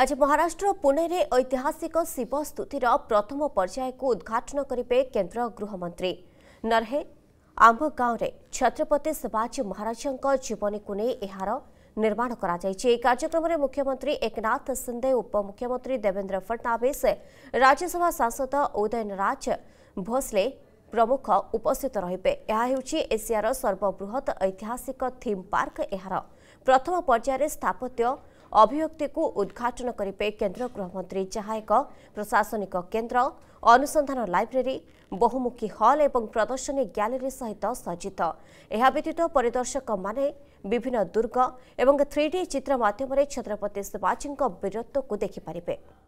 ଆଜି ମହାରାଷ୍ଟ୍ର ପୁଣେରେ ଐତିହାସିକ ଶିବ ସ୍ତୁତିର ପ୍ରଥମ ପର୍ଯ୍ୟାୟକୁ ଉଦ୍ଘାଟନ କରିବେ କେନ୍ଦ୍ର ଗୃହମନ୍ତ୍ରୀ ନରହେ ଆମ୍ଭ ଗାଁରେ ଛତ୍ରପତି ଶିବାଜୀ ମହାରାଜଙ୍କ ଜୀବନୀକୁ ନେଇ ଏହାର ନିର୍ମାଣ କରାଯାଇଛି ଏହି କାର୍ଯ୍ୟକ୍ରମରେ ମୁଖ୍ୟମନ୍ତ୍ରୀ ଏକନାଥ ସିନ୍ଦେ ଉପମୁଖ୍ୟମନ୍ତ୍ରୀ ଦେବେନ୍ଦ୍ର ଫଡ଼ନାଭିସ୍ ରାଜ୍ୟସଭା ସାଂସଦ ଉଦୟନ ରାଜ ଭୋସ୍ଲେ ପ୍ରମୁଖ ଉପସ୍ଥିତ ରହିବେ ଏହା ହେଉଛି ଏସିଆର ସର୍ବବୃହତ୍ ଐତିହାସିକ ଥିମ୍ ପାର୍କ ଏହାର ପ୍ରଥମ ପର୍ଯ୍ୟାୟରେ ସ୍ଥାପତ୍ୟ ଅଭିବ୍ୟକ୍ତିକୁ ଉଦ୍ଘାଟନ କରିବେ କେନ୍ଦ୍ର ଗୃହମନ୍ତ୍ରୀ ଯାହା ଏକ ପ୍ରଶାସନିକ କେନ୍ଦ୍ର ଅନୁସନ୍ଧାନ ଲାଇବ୍ରେରୀ ବହୁମୁଖୀ ହଲ୍ ଏବଂ ପ୍ରଦର୍ଶନୀ ଗ୍ୟାଲେରୀ ସହିତ ସଜ୍ଜିତ ଏହାବ୍ୟତୀତ ପରିଦର୍ଶକମାନେ ବିଭିନ୍ନ ଦୁର୍ଗ ଏବଂ ଥ୍ରୀ ଚିତ୍ର ମାଧ୍ୟମରେ ଛତ୍ରପତି ଶିବାଜୀଙ୍କ ବୀରତ୍ୱକୁ ଦେଖିପାରିବେ